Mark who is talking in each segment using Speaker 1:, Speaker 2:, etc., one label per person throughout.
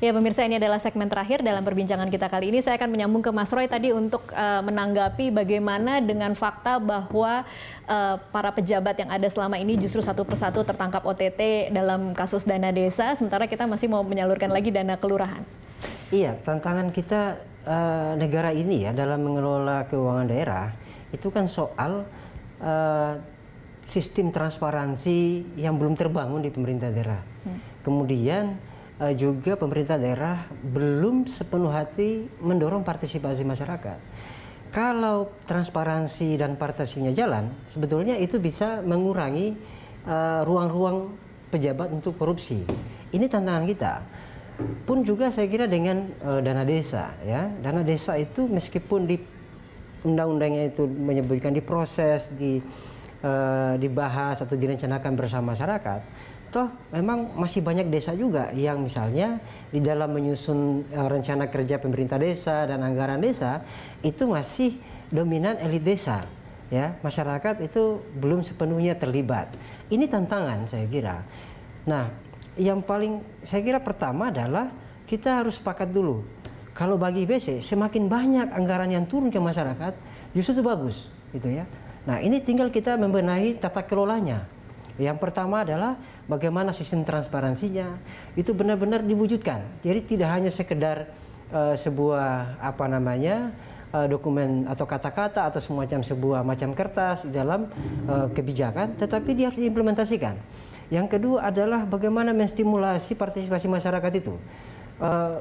Speaker 1: Ya pemirsa ini adalah segmen terakhir dalam perbincangan kita kali ini. Saya akan menyambung ke Mas Roy tadi untuk uh, menanggapi bagaimana dengan fakta bahwa uh, para pejabat yang ada selama ini justru satu persatu tertangkap OTT dalam kasus dana desa, sementara kita masih mau menyalurkan lagi dana kelurahan.
Speaker 2: Iya, tantangan kita uh, negara ini ya dalam mengelola keuangan daerah itu kan soal uh, sistem transparansi yang belum terbangun di pemerintah daerah. Hmm. Kemudian uh, juga pemerintah daerah belum sepenuh hati mendorong partisipasi masyarakat. Kalau transparansi dan partisipasinya jalan, sebetulnya itu bisa mengurangi eh, ruang-ruang uh, pejabat untuk korupsi. Ini tantangan kita. Pun juga saya kira dengan uh, dana desa, ya dana desa itu meskipun di undang-undangnya itu menyebutkan diproses, di, uh, dibahas atau direncanakan bersama masyarakat, toh memang masih banyak desa juga yang misalnya di dalam menyusun uh, rencana kerja pemerintah desa dan anggaran desa itu masih dominan elit desa ya masyarakat itu belum sepenuhnya terlibat ini tantangan saya kira nah yang paling saya kira pertama adalah kita harus sepakat dulu kalau bagi BC semakin banyak anggaran yang turun ke masyarakat justru itu bagus gitu ya nah ini tinggal kita membenahi tata kelolanya yang pertama adalah bagaimana sistem transparansinya itu benar-benar diwujudkan. Jadi tidak hanya sekedar uh, sebuah apa namanya uh, dokumen atau kata-kata atau semacam sebuah macam kertas dalam uh, kebijakan, tetapi dia harus diimplementasikan. Yang kedua adalah bagaimana menstimulasi partisipasi masyarakat itu. Uh,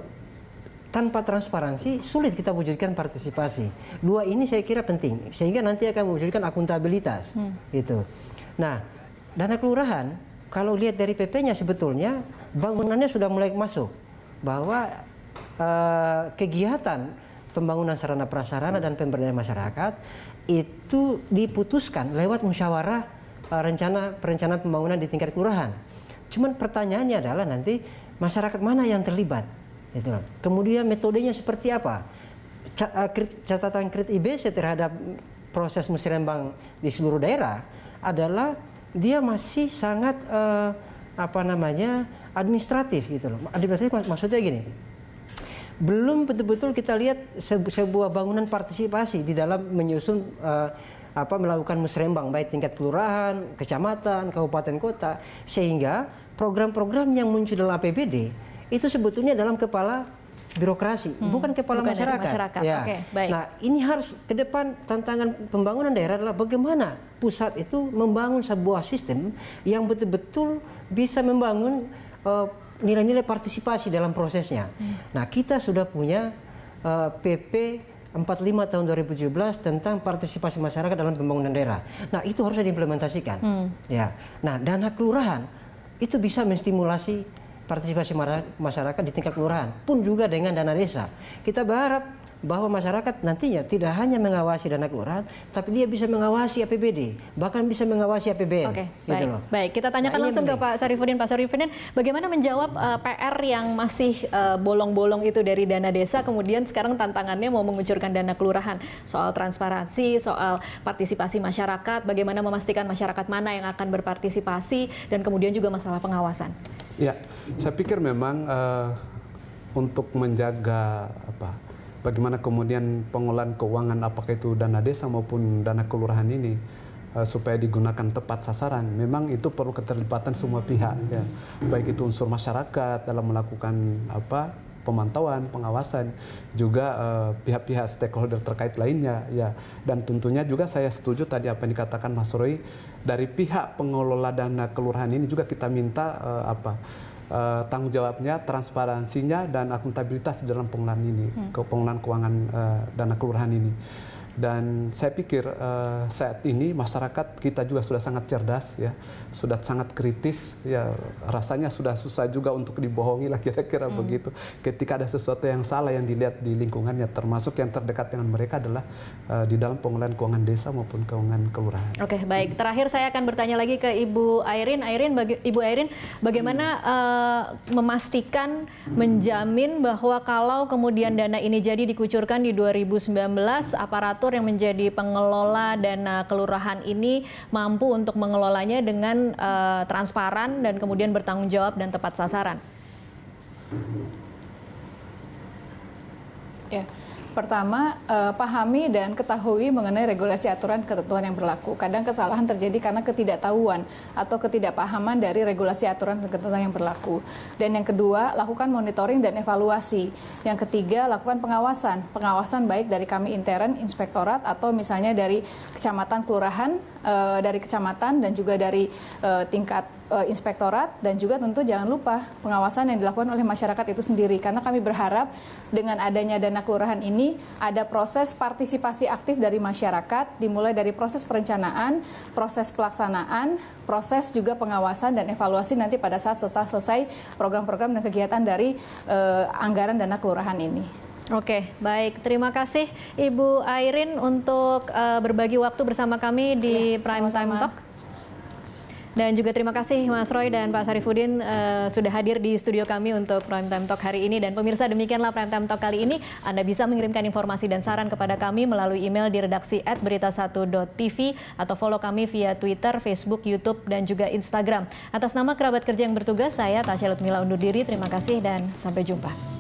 Speaker 2: tanpa transparansi sulit kita wujudkan partisipasi. Dua ini saya kira penting sehingga nanti akan mewujudkan akuntabilitas hmm. gitu. Nah, dana kelurahan kalau lihat dari PP-nya sebetulnya bangunannya sudah mulai masuk bahwa uh, kegiatan pembangunan sarana prasarana dan pemberdayaan masyarakat itu diputuskan lewat musyawarah uh, rencana perencanaan pembangunan di tingkat kelurahan. Cuman pertanyaannya adalah nanti masyarakat mana yang terlibat? Gitu. Kemudian metodenya seperti apa? Eh, catatan kredit IBC terhadap proses musrembang di seluruh daerah adalah dia masih sangat uh, apa namanya administratif gitu loh. Administratif mak maksudnya gini, belum betul-betul kita lihat sebu sebuah bangunan partisipasi di dalam menyusun uh, apa melakukan musrembang baik tingkat kelurahan, kecamatan, kabupaten kota sehingga program-program yang muncul dalam APBD itu sebetulnya dalam kepala birokrasi, hmm. bukan kepala bukan masyarakat. masyarakat. Ya. Okay, baik. Nah, ini harus ke depan tantangan pembangunan daerah adalah bagaimana pusat itu membangun sebuah sistem yang betul-betul bisa membangun eh, nilai-nilai uh, partisipasi dalam prosesnya. Hmm. Nah, kita sudah punya uh, PP 45 tahun 2017 tentang partisipasi masyarakat dalam pembangunan daerah. Nah, itu harus diimplementasikan. Hmm. Ya. Nah, dana kelurahan itu bisa menstimulasi partisipasi masyarakat di tingkat kelurahan pun juga dengan dana desa. Kita berharap bahwa masyarakat nantinya tidak hanya mengawasi dana kelurahan, tapi dia bisa mengawasi APBD, bahkan bisa mengawasi APBN. Oke, gitu baik. Loh.
Speaker 1: Baik, kita tanyakan nah, langsung ke Pak Sarifudin. Pak Sarifudin, bagaimana menjawab uh, eh, PR yang masih eh, bolong-bolong uh, bolong -bolong itu dari dana desa, kemudian sekarang tantangannya mau mengucurkan dana kelurahan, soal transparansi, soal partisipasi masyarakat, bagaimana memastikan masyarakat mana yang akan berpartisipasi, dan kemudian juga masalah pengawasan.
Speaker 3: Ya, saya pikir memang uh, untuk menjaga apa, bagaimana kemudian pengolahan keuangan apakah itu dana desa maupun dana kelurahan ini uh, supaya digunakan tepat sasaran. Memang itu perlu keterlibatan semua pihak, ya. baik itu unsur masyarakat dalam melakukan apa pemantauan, pengawasan, juga eh, pihak-pihak uh, stakeholder terkait lainnya ya. Dan tentunya juga saya setuju tadi apa yang dikatakan Mas Roy dari pihak pengelola dana kelurahan ini juga kita minta uh, apa Uh, tanggung jawabnya, transparansinya, dan akuntabilitas dalam pengelolaan ini, hmm. ke pengelolaan keuangan uh, dana kelurahan ini. Dan saya pikir uh, saat ini masyarakat kita juga sudah sangat cerdas ya, sudah sangat kritis ya, rasanya sudah susah juga untuk dibohongi lah kira-kira hmm. begitu. Ketika ada sesuatu yang salah yang dilihat di lingkungannya, termasuk yang terdekat dengan mereka adalah uh, di dalam pengelolaan keuangan desa maupun keuangan kelurahan.
Speaker 1: Oke okay, baik, terakhir saya akan bertanya lagi ke Ibu Airin. Airin, baga Ibu Airin, bagaimana hmm. uh, memastikan menjamin bahwa kalau kemudian dana ini jadi dikucurkan di 2019 aparatur yang menjadi pengelola dana eh, kelurahan ini mampu untuk mengelolanya dengan uh, transparan dan kemudian bertanggung jawab dan tepat sasaran. Ya. Pertama, uh, pahami dan ketahui mengenai regulasi aturan ketentuan yang berlaku. Kadang kesalahan terjadi karena ketidaktahuan atau ketidakpahaman dari regulasi aturan ketentuan yang berlaku. Dan yang kedua, lakukan monitoring dan evaluasi. Yang ketiga, lakukan pengawasan. Pengawasan baik dari kami intern, inspektorat, atau misalnya dari kecamatan, kelurahan, uh, dari kecamatan, dan juga dari uh, tingkat Eh, inspektorat dan juga tentu jangan lupa pengawasan yang dilakukan oleh masyarakat itu sendiri karena kami berharap dengan adanya dana kelurahan ini ada proses partisipasi aktif dari masyarakat dimulai dari proses perencanaan, proses pelaksanaan, proses juga pengawasan dan evaluasi nanti pada saat setelah selesai program-program dan kegiatan dari uh, anggaran dana kelurahan ini. Oke, baik. Terima kasih Ibu Airin untuk uh, berbagi waktu bersama kami di ya, Prime sama Time Talk. Dan juga terima kasih Mas Roy dan Pak Sarifudin uh, eh, sudah hadir di studio kami untuk Prime Time Talk hari ini. Dan pemirsa demikianlah Prime Time Talk kali ini. Anda bisa mengirimkan informasi dan saran kepada kami melalui email di redaksi at berita1.tv atau follow kami via Twitter, Facebook, Youtube, dan juga Instagram. Atas nama kerabat kerja yang bertugas, saya Tasya Lutmila undur diri. Terima kasih dan sampai jumpa.